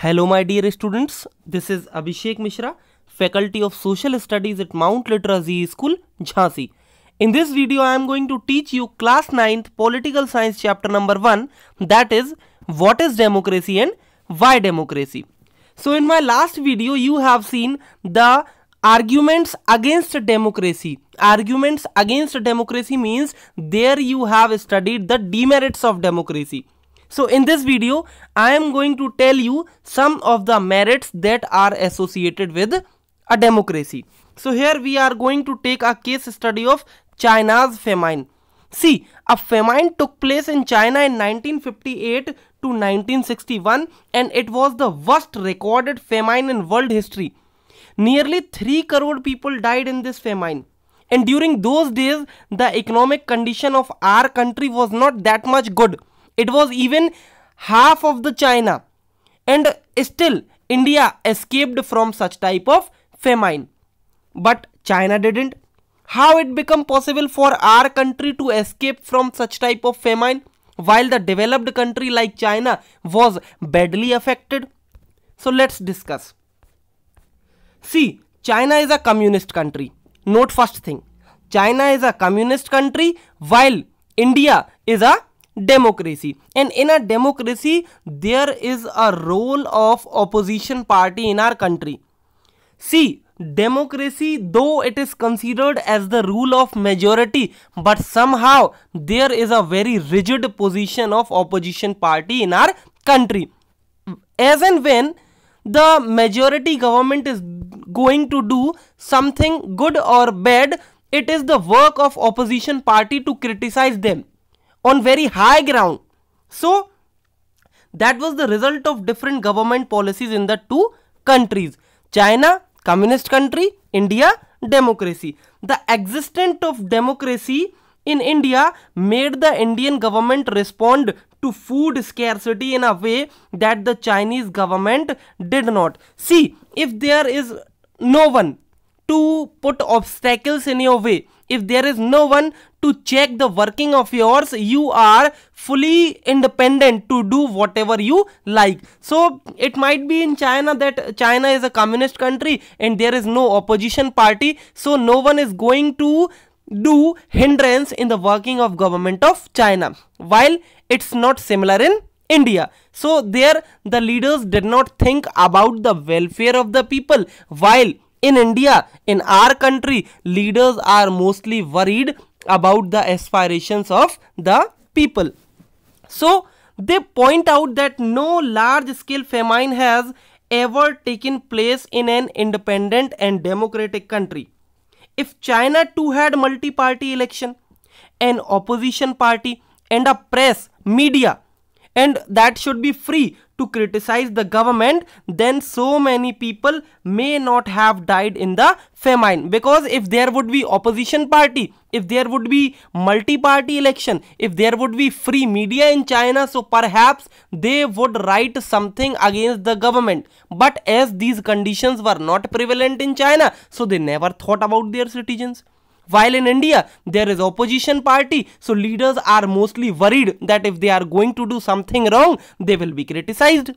Hello my dear students, this is Abhishek Mishra, Faculty of Social Studies at Mount Literacy School, Jhansi. In this video I am going to teach you class 9th Political Science chapter number 1 that is what is democracy and why democracy. So in my last video you have seen the arguments against democracy. Arguments against democracy means there you have studied the demerits of democracy so in this video, I am going to tell you some of the merits that are associated with a democracy. So here we are going to take a case study of China's famine. See, a famine took place in China in 1958 to 1961 and it was the worst recorded famine in world history. Nearly 3 crore people died in this famine. And during those days, the economic condition of our country was not that much good. It was even half of the China. And still, India escaped from such type of famine. But China didn't. How it become possible for our country to escape from such type of famine while the developed country like China was badly affected? So let's discuss. See, China is a communist country. Note first thing. China is a communist country while India is a democracy and in a democracy there is a role of opposition party in our country see democracy though it is considered as the rule of majority but somehow there is a very rigid position of opposition party in our country as and when the majority government is going to do something good or bad it is the work of opposition party to criticize them on very high ground. So that was the result of different government policies in the two countries. China, communist country, India, democracy. The existence of democracy in India made the Indian government respond to food scarcity in a way that the Chinese government did not. See, if there is no one to put obstacles in your way, if there is no one to check the working of yours you are fully independent to do whatever you like so it might be in china that china is a communist country and there is no opposition party so no one is going to do hindrance in the working of government of china while it's not similar in India. So there the leaders did not think about the welfare of the people while in India, in our country, leaders are mostly worried about the aspirations of the people. So, they point out that no large-scale famine has ever taken place in an independent and democratic country. If China too had multi-party election, an opposition party and a press, media, and that should be free to criticize the government then so many people may not have died in the famine because if there would be opposition party if there would be multi-party election if there would be free media in china so perhaps they would write something against the government but as these conditions were not prevalent in china so they never thought about their citizens while in India, there is opposition party, so leaders are mostly worried that if they are going to do something wrong, they will be criticized.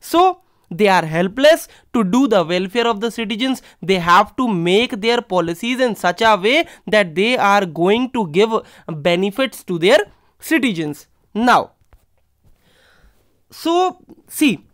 So, they are helpless to do the welfare of the citizens. They have to make their policies in such a way that they are going to give benefits to their citizens. Now, so see,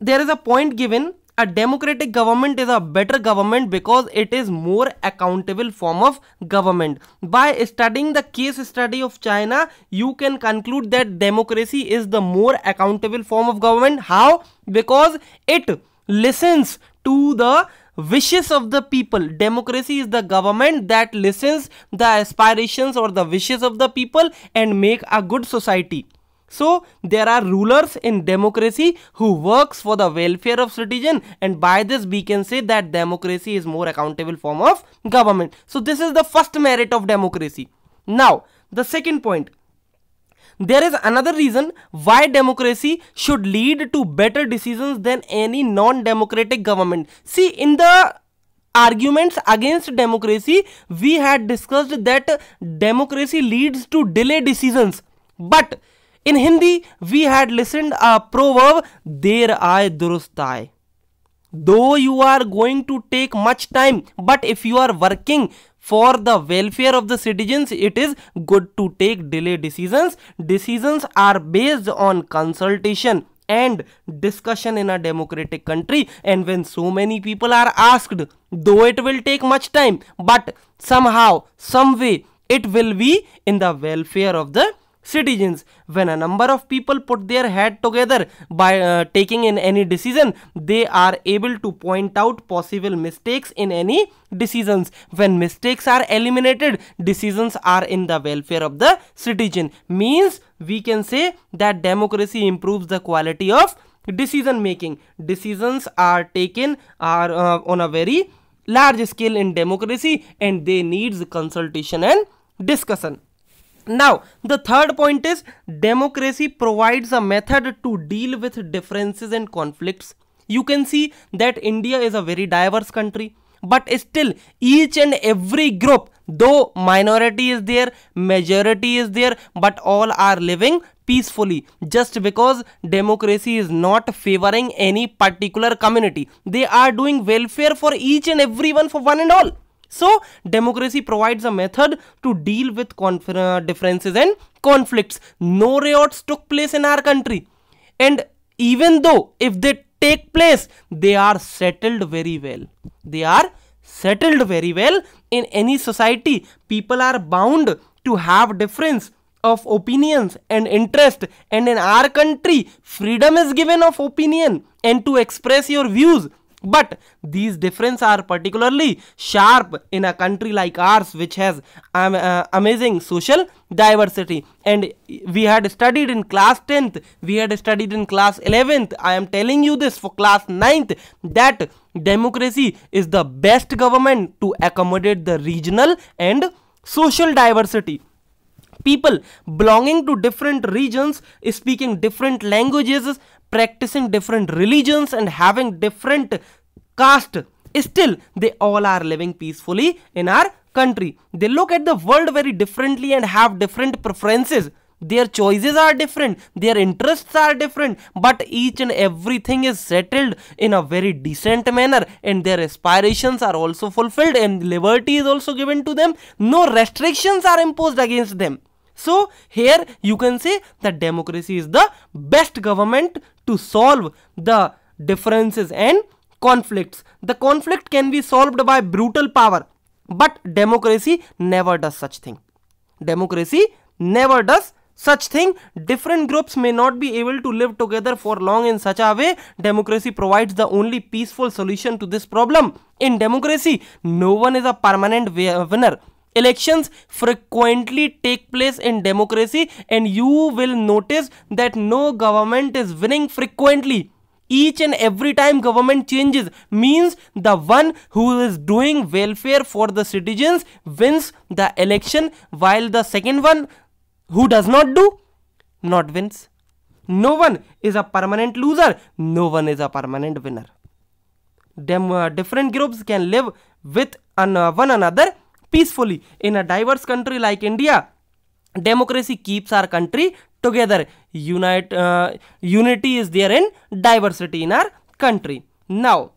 there is a point given a democratic government is a better government because it is more accountable form of government. By studying the case study of China, you can conclude that democracy is the more accountable form of government. How? Because it listens to the wishes of the people democracy is the government that listens the aspirations or the wishes of the people and make a good society so there are rulers in democracy who works for the welfare of citizen and by this we can say that democracy is more accountable form of government. So this is the first merit of democracy. Now the second point there is another reason why democracy should lead to better decisions than any non-democratic government. See, in the arguments against democracy, we had discussed that democracy leads to delay decisions. But in Hindi, we had listened a proverb, There aaye durust Though you are going to take much time, but if you are working for the welfare of the citizens, it is good to take delay decisions. Decisions are based on consultation and discussion in a democratic country and when so many people are asked though it will take much time but somehow some way it will be in the welfare of the citizens. When a number of people put their head together by uh, taking in any decision, they are able to point out possible mistakes in any decisions. When mistakes are eliminated, decisions are in the welfare of the citizen. Means we can say that democracy improves the quality of decision making. Decisions are taken are uh, on a very large scale in democracy and they needs consultation and discussion. Now, the third point is democracy provides a method to deal with differences and conflicts. You can see that India is a very diverse country, but still each and every group, though minority is there, majority is there, but all are living peacefully just because democracy is not favoring any particular community. They are doing welfare for each and everyone for one and all. So democracy provides a method to deal with uh, differences and conflicts. No riots took place in our country. And even though if they take place, they are settled very well. They are settled very well. In any society, people are bound to have difference of opinions and interest and in our country freedom is given of opinion and to express your views but these differences are particularly sharp in a country like ours which has um, uh, amazing social diversity and we had studied in class 10th, we had studied in class 11th, I am telling you this for class 9th that democracy is the best government to accommodate the regional and social diversity people belonging to different regions speaking different languages practicing different religions and having different caste still they all are living peacefully in our country they look at the world very differently and have different preferences their choices are different their interests are different but each and everything is settled in a very decent manner and their aspirations are also fulfilled and liberty is also given to them no restrictions are imposed against them so here you can say that democracy is the best government to solve the differences and conflicts. The conflict can be solved by brutal power but democracy never does such thing. Democracy never does such thing. Different groups may not be able to live together for long in such a way. Democracy provides the only peaceful solution to this problem. In democracy, no one is a permanent winner elections frequently take place in democracy and you will notice that no government is winning frequently each and every time government changes means the one who is doing welfare for the citizens wins the election while the second one who does not do not wins no one is a permanent loser no one is a permanent winner Dem uh, different groups can live with an, uh, one another peacefully. In a diverse country like India, democracy keeps our country together. Unite, uh, unity is there in diversity in our country. Now,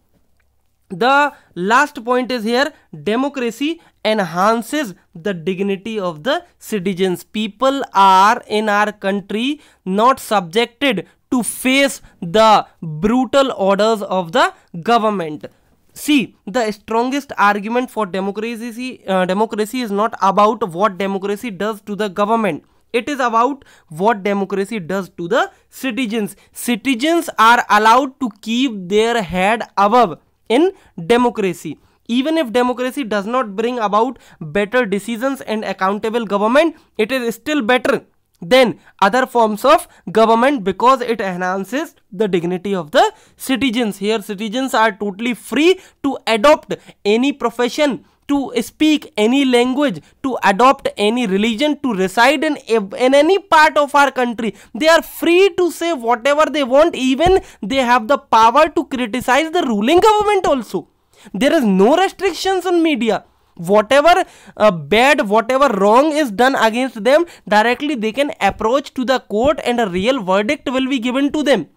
the last point is here democracy enhances the dignity of the citizens people are in our country not subjected to face the brutal orders of the government see the strongest argument for democracy uh, democracy is not about what democracy does to the government it is about what democracy does to the citizens citizens are allowed to keep their head above in democracy even if democracy does not bring about better decisions and accountable government it is still better then other forms of government because it enhances the dignity of the citizens here citizens are totally free to adopt any profession to speak any language to adopt any religion to reside in, in any part of our country they are free to say whatever they want even they have the power to criticize the ruling government also there is no restrictions on media whatever uh, bad whatever wrong is done against them directly they can approach to the court and a real verdict will be given to them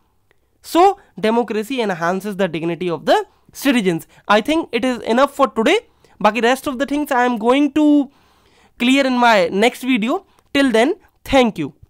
so democracy enhances the dignity of the citizens i think it is enough for today baki rest of the things i am going to clear in my next video till then thank you